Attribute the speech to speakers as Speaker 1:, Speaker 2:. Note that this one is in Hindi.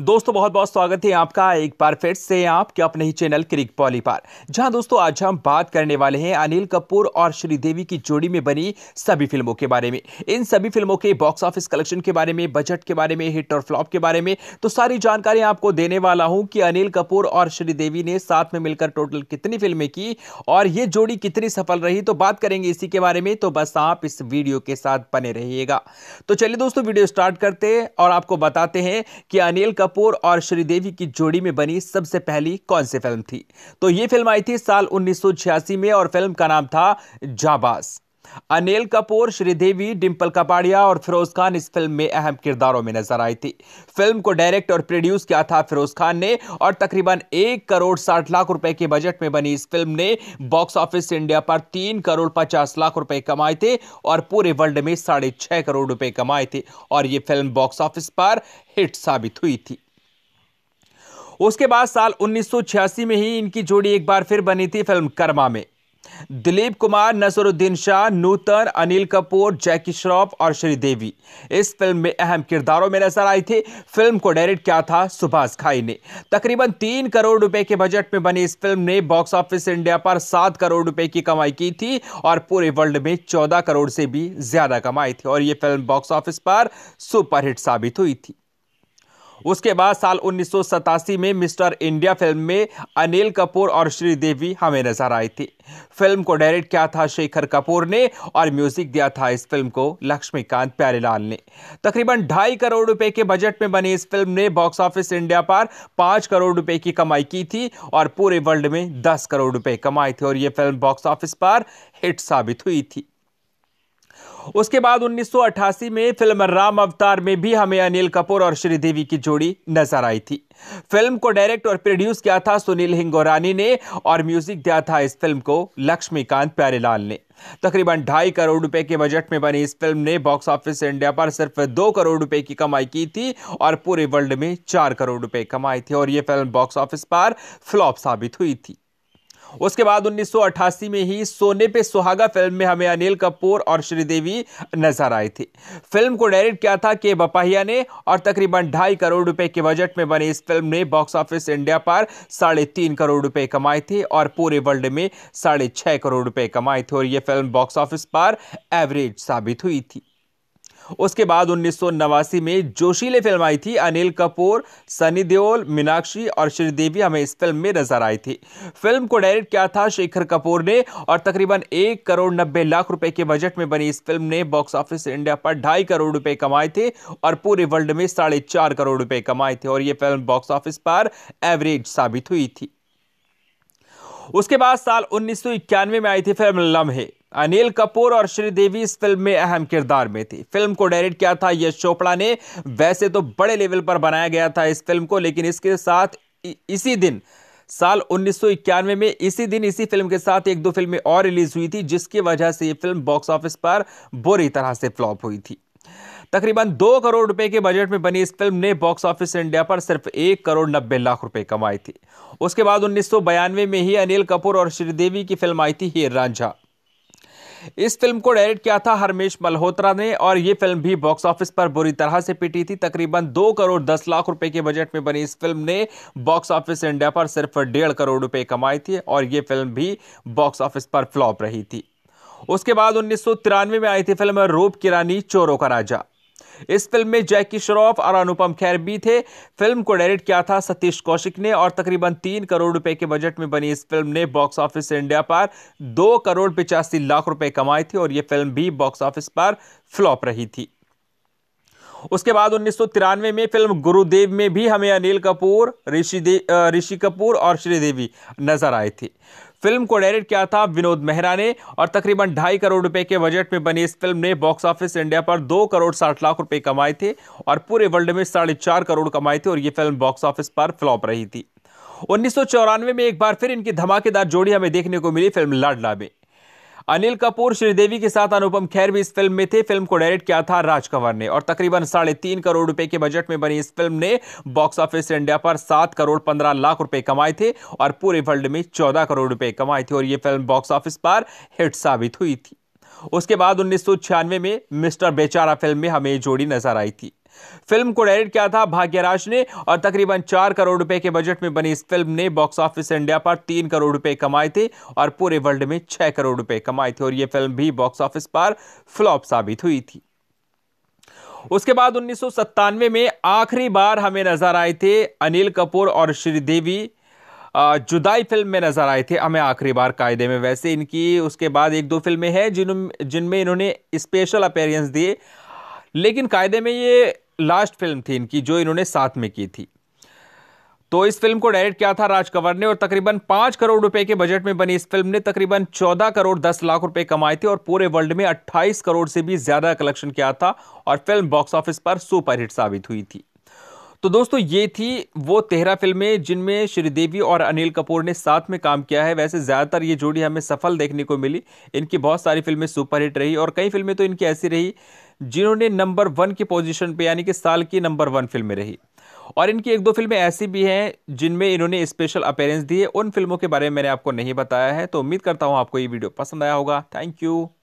Speaker 1: दोस्तों बहुत बहुत स्वागत है आपका एक बार फिर से आपके अपने ही चैनल क्रिक पॉली पर जहां दोस्तों आज हम बात करने वाले हैं अनिल कपूर और श्रीदेवी की जोड़ी में बनी सभी फिल्मों के बारे में इन सभी फिल्मों के बॉक्स ऑफिस कलेक्शन के बारे में बजट के बारे में हिट और फ्लॉप के बारे में तो सारी जानकारी आपको देने वाला हूं कि अनिल कपूर और श्रीदेवी ने साथ में मिलकर टोटल कितनी फिल्में की और ये जोड़ी कितनी सफल रही तो बात करेंगे इसी के बारे में तो बस आप इस वीडियो के साथ बने रहिएगा तो चलिए दोस्तों वीडियो स्टार्ट करते हैं और आपको बताते हैं कि अनिल कपूर कपूर और श्रीदेवी की जोड़ी में बनी सबसे पहली कौन सी फिल्म थी तो ये फिल्म आई थी साल उन्नीस में और फिल्म का नाम था जाबास अनिल कपूर श्रीदेवी डिंपल कपाड़िया और फिरोज खान इस फिल्म में अहम किरदारों में नजर आई थी फिल्म को डायरेक्ट और प्रोड्यूस किया था फिरोज खान ने और तकरीबन एक करोड़ साठ लाख रुपए के बजट में बनी इस फिल्म ने बॉक्स ऑफिस इंडिया पर तीन करोड़ पचास लाख रुपए कमाए थे और पूरे वर्ल्ड में साढ़े करोड़ रुपए कमाए थे और ये फिल्म बॉक्स ऑफिस पर हिट साबित हुई थी उसके बाद साल 1986 में ही इनकी जोड़ी एक बार फिर बनी थी फिल्म कर्मा में दिलीप कुमार नसरुद्दीन शाह नूतन अनिल कपूर जैकी श्रॉफ और श्रीदेवी इस फिल्म में अहम किरदारों में नजर आई थी फिल्म को डायरेक्ट किया था सुभाष घाई ने तकरीबन तीन करोड़ रुपए के बजट में बनी इस फिल्म ने बॉक्स ऑफिस इंडिया पर सात करोड़ रुपए की कमाई की थी और पूरे वर्ल्ड में चौदह करोड़ से भी ज्यादा कमाई थी और ये फिल्म बॉक्स ऑफिस पर सुपरहिट साबित हुई थी उसके बाद साल उन्नीस में मिस्टर इंडिया फिल्म में अनिल कपूर और श्रीदेवी हमें नजर आई थी फिल्म को डायरेक्ट किया था शेखर कपूर ने और म्यूजिक दिया था इस फिल्म को लक्ष्मीकांत प्यारेलाल ने तकरीबन ढाई करोड़ रुपए के बजट में बनी इस फिल्म ने बॉक्स ऑफिस इंडिया पर पांच करोड़ रुपए की कमाई की थी और पूरे वर्ल्ड में दस करोड़ रुपए कमाए थे और ये फिल्म बॉक्स ऑफिस पर हिट साबित हुई थी उसके बाद 1988 में फिल्म राम अवतार में भी हमें अनिल कपूर और श्रीदेवी की जोड़ी नजर आई थी फिल्म को डायरेक्ट और प्रोड्यूस किया था सुनील हिंगोरानी ने और म्यूजिक दिया था इस फिल्म को लक्ष्मीकांत प्यारेलाल ने तकरीबन ढाई करोड़ रुपए के बजट में बनी इस फिल्म ने बॉक्स ऑफिस इंडिया पर सिर्फ दो करोड़ रुपए की कमाई की थी और पूरे वर्ल्ड में चार करोड़ रुपए कमाई थी और यह फिल्म बॉक्स ऑफिस पर फ्लॉप साबित हुई थी उसके बाद 1988 में ही सोने पे सुहागा फिल्म में हमें अनिल कपूर और श्रीदेवी नजर आए थे फिल्म को डायरेक्ट किया था के बपाहिया ने और तकरीबन ढाई करोड़ रुपए के बजट में बनी इस फिल्म ने बॉक्स ऑफिस इंडिया पर साढ़े तीन करोड़ रुपए कमाए थे और पूरे वर्ल्ड में साढ़े छः करोड़ रुपए कमाए थे और ये फिल्म बॉक्स ऑफिस पर एवरेज साबित हुई थी उसके बाद उन्नीस में जोशीले फिल्म आई थी अनिल कपूर सनी देओल मीनाक्षी और श्रीदेवी हमें इस फिल्म में नजर आई थी फिल्म को डायरेक्ट किया था शेखर कपूर ने और तकरीबन एक करोड़ नब्बे लाख रुपए के बजट में बनी इस फिल्म ने बॉक्स ऑफिस इंडिया पर ढाई करोड़ रुपए कमाए थे और पूरे वर्ल्ड में साढ़े चार करोड़ रुपए कमाए थे और यह फिल्म बॉक्स ऑफिस पर एवरेज साबित हुई थी उसके बाद साल उन्नीस में आई थी फिल्म लम्हे अनिल कपूर और श्रीदेवी इस फिल्म में अहम किरदार में थी फिल्म को डायरेक्ट किया था यश चोपड़ा ने वैसे तो बड़े लेवल पर बनाया गया था इस फिल्म को लेकिन इसके साथ इसी दिन साल उन्नीस में इसी दिन इसी फिल्म के साथ एक दो फिल्में और रिलीज हुई थी जिसकी वजह से ये फिल्म बॉक्स ऑफिस पर बुरी तरह से फ्लॉप हुई थी तकरीबन दो करोड़ रुपए के बजट में बनी इस फिल्म ने बॉक्स ऑफिस इंडिया पर सिर्फ एक करोड़ नब्बे लाख रुपए कमाई थी उसके बाद उन्नीस में ही अनिल कपूर और श्रीदेवी की फिल्म आई थी हीर रांझा इस फिल्म को डायरेक्ट किया था हरमेश मल्होत्रा ने और ये फिल्म भी बॉक्स ऑफिस पर बुरी तरह से पिटी थी तकरीबन दो करोड़ दस लाख रुपए के बजट में बनी इस फिल्म ने बॉक्स ऑफिस इंडिया पर सिर्फ डेढ़ करोड़ रुपए कमाई थी और ये फिल्म भी बॉक्स ऑफिस पर फ्लॉप रही थी उसके बाद उन्नीस में आई थी फिल्म रूप किरानी चोरों का राजा इस फिल्म में जैकी श्रॉफ और अनुपम खैर भी थे फिल्म को डायरेक्ट किया था सतीश कौशिक ने और तकरीबन तीन करोड़ रुपए के बजट में बनी इस फिल्म ने बॉक्स ऑफिस इंडिया पर दो करोड़ पिचासी लाख रुपए कमाए थे और यह फिल्म भी बॉक्स ऑफिस पर फ्लॉप रही थी उसके बाद उन्नीस में फिल्म गुरुदेव में भी हमें अनिल कपूर ऋषि ऋषि कपूर और श्रीदेवी नजर आए थे फिल्म को डायरेक्ट किया था विनोद मेहरा ने और तकरीबन ढाई करोड़ रुपए के बजट में बनी इस फिल्म ने बॉक्स ऑफिस इंडिया पर दो करोड़ साठ लाख रुपए कमाए थे और पूरे वर्ल्ड में साढ़े चार करोड़ कमाए थे और ये फिल्म बॉक्स ऑफिस पर फ्लॉप रही थी उन्नीस में एक बार फिर इनकी धमाकेदार जोड़ी हमें देखने को मिली फिल्म लाडला में अनिल कपूर श्रीदेवी के साथ अनुपम खैर भी इस फिल्म में थे फिल्म को डायरेक्ट किया था राजकंवर ने और तकरीबन साढ़े तीन करोड़ रुपए के बजट में बनी इस फिल्म ने बॉक्स ऑफिस इंडिया पर सात करोड़ पंद्रह लाख रुपए कमाए थे और पूरे वर्ल्ड में चौदह करोड़ रुपए कमाए थे और ये फिल्म बॉक्स ऑफिस पर हिट साबित हुई थी उसके बाद उन्नीस में मिस्टर बेचारा फिल्म में हमें जोड़ी नजर आई थी फिल्म को डायरेक्ट किया था भाग्यराज ने और तकरीबन चार करोड़ रुपए के बजट में बनी इस फिल्म ने बॉक्स ऑफिस इंडिया पर तीन करोड़ रुपए कमाए थे और पूरे वर्ल्ड में छह करोड़ रुपए कमाए थे और यह फिल्म भी बॉक्स ऑफिस पर फ्लॉप साबित हुई थी उसके बाद उन्नीस में आखिरी बार हमें नजर आए थे अनिल कपूर और श्रीदेवी जुदाई फिल्म में नज़र आए थे हमें आखिरी बार कायदे में वैसे इनकी उसके बाद एक दो फिल्में हैं जिन जिनमें इन्होंने स्पेशल अपेयरेंस दिए लेकिन कायदे में ये लास्ट फिल्म थी इनकी जो इन्होंने साथ में की थी तो इस फिल्म को डायरेक्ट किया था राज कंवर ने और तकरीबन पांच करोड़ रुपए के बजट में बनी इस फिल्म ने तकरीबन चौदह करोड़ दस लाख रुपए कमाए थे और पूरे वर्ल्ड में अट्ठाईस करोड़ से भी ज़्यादा कलेक्शन किया था और फिल्म बॉक्स ऑफिस पर सुपरहिट साबित हुई थी तो दोस्तों ये थी वो तेरह फिल्में जिनमें श्रीदेवी और अनिल कपूर ने साथ में काम किया है वैसे ज़्यादातर ये जोड़ी हमें सफल देखने को मिली इनकी बहुत सारी फिल्में सुपरहिट रही और कई फिल्में तो इनकी ऐसी रही जिन्होंने नंबर वन की पोजीशन पे यानी कि साल की नंबर वन फिल्में रही और इनकी एक दो फिल्में ऐसी भी हैं जिनमें इन्होंने स्पेशल अपेयरेंस दिए उन फिल्मों के बारे में मैंने आपको नहीं बताया है तो उम्मीद करता हूँ आपको ये वीडियो पसंद आया होगा थैंक यू